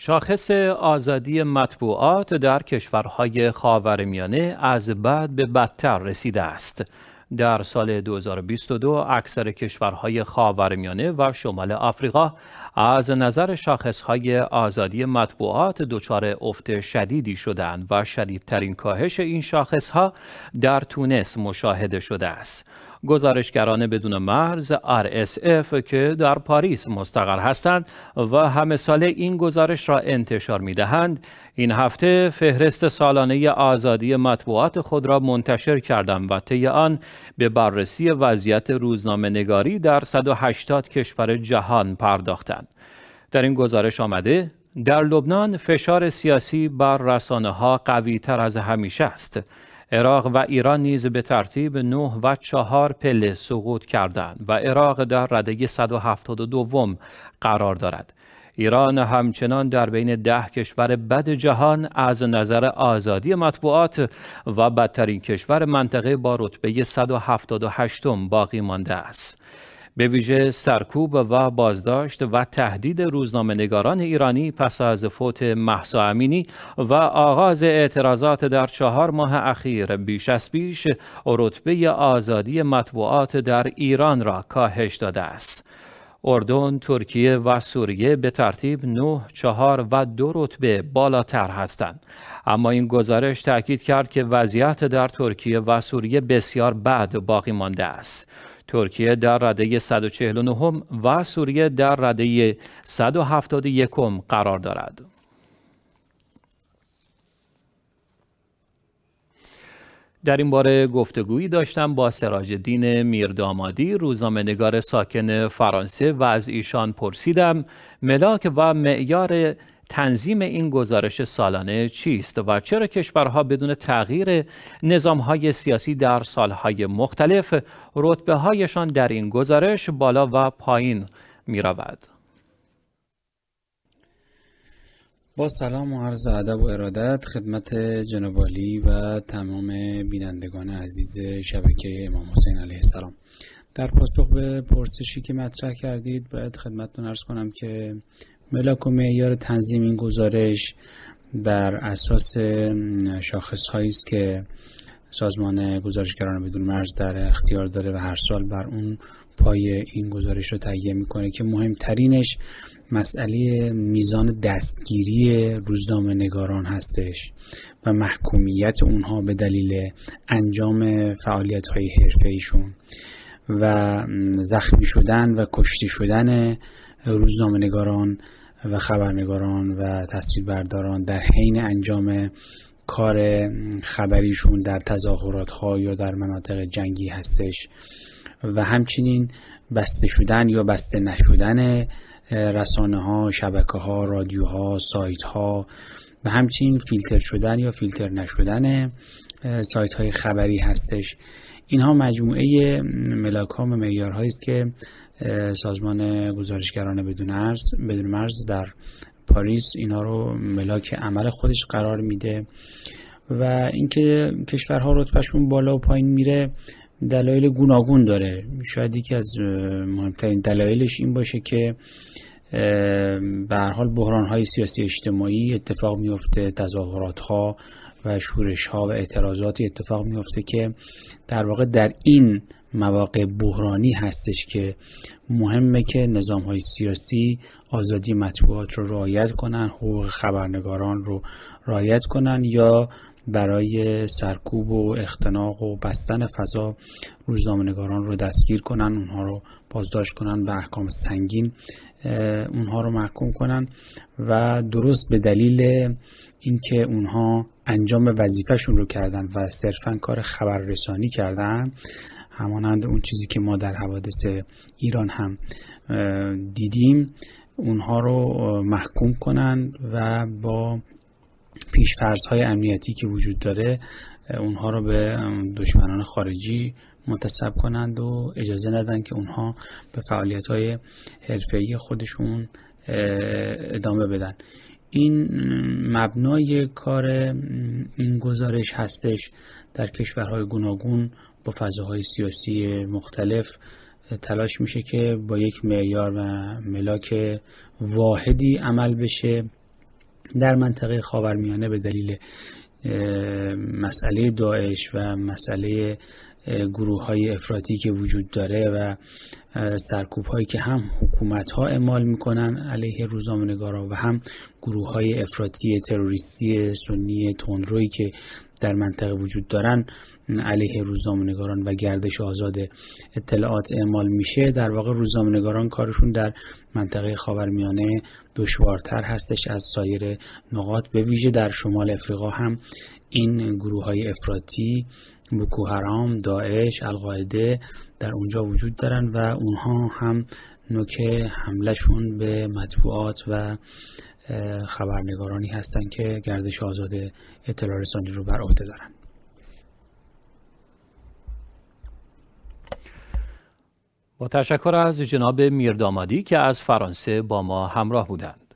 شاخص آزادی مطبوعات در کشورهای خاورمیانه از بعد به بدتر رسیده است. در سال 2022 اکثر کشورهای خاورمیانه و شمال آفریقا از نظر شاخصهای آزادی مطبوعات دچار افت شدیدی شدند و شدیدترین کاهش این شاخصها در تونس مشاهده شده است. گزارشگران بدون مرز RSF که در پاریس مستقر هستند و همه ساله این گزارش را انتشار می دهند این هفته فهرست سالانه آزادی مطبوعات خود را منتشر کردند و طی آن به بررسی وضعیت روزنامه نگاری در 180 کشور جهان پرداختند در این گزارش آمده در لبنان فشار سیاسی بر رسانه ها قوی تر از همیشه است عراق و ایران نیز به ترتیب 9 و چهار پله سقوط کردند و عراق در رده 172 قرار دارد ایران همچنان در بین ده کشور بد جهان از نظر آزادی مطبوعات و بدترین کشور منطقه با رتبه 178 باقی مانده است. به ویژه سرکوب و بازداشت و تهدید نگاران ایرانی پس از فوت محسا امینی و آغاز اعتراضات در چهار ماه اخیر بیش از پیش رتبه آزادی مطبوعات در ایران را کاهش داده است. اردن، ترکیه و سوریه به ترتیب 9, چهار و دو رتبه بالاتر هستند. اما این گزارش تاکید کرد که وضعیت در ترکیه و سوریه بسیار بد باقی مانده است. ترکیه در رده 149 و سوریه در رده 171 قرار دارد. در این باره گفتگویی داشتم با سراج دین میردامادی روزنامه‌نگار ساکن فرانسه و از ایشان پرسیدم ملاک و معیار تنظیم این گزارش سالانه چیست و چرا کشورها بدون تغییر های سیاسی در سالهای مختلف رتبه هایشان در این گزارش بالا و پایین می رود؟ با سلام و عرض ادب و ارادت خدمت علی و تمام بینندگان عزیز شبکه امام حسین علیه السلام در پاسخ به پرسشی که مطرح کردید باید خدمتتون ارز کنم که ملاک و معیار تنظیم این گزارش بر اساس شاخص است که سازمان گزارشگران بدون مرز در اختیار داره و هر سال بر اون پای این گزارش رو تهیه میکنه که مهمترینش مسئله میزان دستگیری روزنامه نگاران هستش و محکومیت اونها به دلیل انجام فعالیت های حرفه ایشون و زخمی شدن و کشته شدن نگاران و خبرنگاران و تصویربرداران در حین انجام کار خبریشون در تظاهرات ها یا در مناطق جنگی هستش و همچنین بسته شدن یا بسته نشدن رسانه ها، شبکه ها، رادیو ها، سایت ها و همچنین فیلتر شدن یا فیلتر نشدن سایت های خبری هستش اینها مجموعه ها و هایی است که سازمان گزارشگران بدون ارز بدون مرز در پاریس اینها رو ملاک عمل خودش قرار میده و اینکه کشورها رتبهشون بالا و پایین میره دلایل گوناگون داره شاید یکی از مهمترین دلایلش این باشه که به هر حال بحران های سیاسی اجتماعی اتفاق میفته تظاهرات ها و شورش ها و اعتراضاتی اتفاق میفته که در واقع در این مواقع بحرانی هستش که مهمه که نظام های سیاسی آزادی مطبوعات رو رعایت کنن حقوق خبرنگاران رو رعایت کنن یا برای سرکوب و اختناق و بستن فضا نگاران رو دستگیر کنن اونها رو بازداشت کنن و احکام سنگین اونها رو محکوم کنن و درست به دلیل اینکه اونها انجام وظیفهشون رو کردن و صرفا کار خبررسانی کردن همانند اون چیزی که ما در حوادث ایران هم دیدیم اونها رو محکوم کنند و با های امنیتی که وجود داره اونها رو به دشمنان خارجی متصب کنند و اجازه ندن که اونها به فعالیت های حرفه‌ای خودشون ادامه بدن این مبنای کار این گزارش هستش در کشورهای گوناگون با فضاهای سیاسی مختلف تلاش میشه که با یک معیار و ملاک واحدی عمل بشه در منطقه خاورمیانه به دلیل مسئله داعش و مسئله گروه های افراطی که وجود داره و سرکوب هایی که هم حکومت ها اعمال میکنن علیه روزنامه‌نگارا و هم گروه های افراطی تروریستی سنی تندرویی که در منطقه وجود دارن علیه روزنامه‌نگاران و گردش آزاد اطلاعات اعمال میشه در واقع روزنامه‌نگاران کارشون در منطقه خاورمیانه دشوارتر هستش از سایر نقاط به ویژه در شمال افریقا هم این گروه های افراطی بکوهرام، داعش، القاعده در اونجا وجود دارن و اونها هم حمله حملهشون به مطبوعات و خبرنگارانی هستند که گردش آزاد اطلاع رسانی رو بر عهده دارن با تشکر از جناب میردامادی که از فرانسه با ما همراه بودند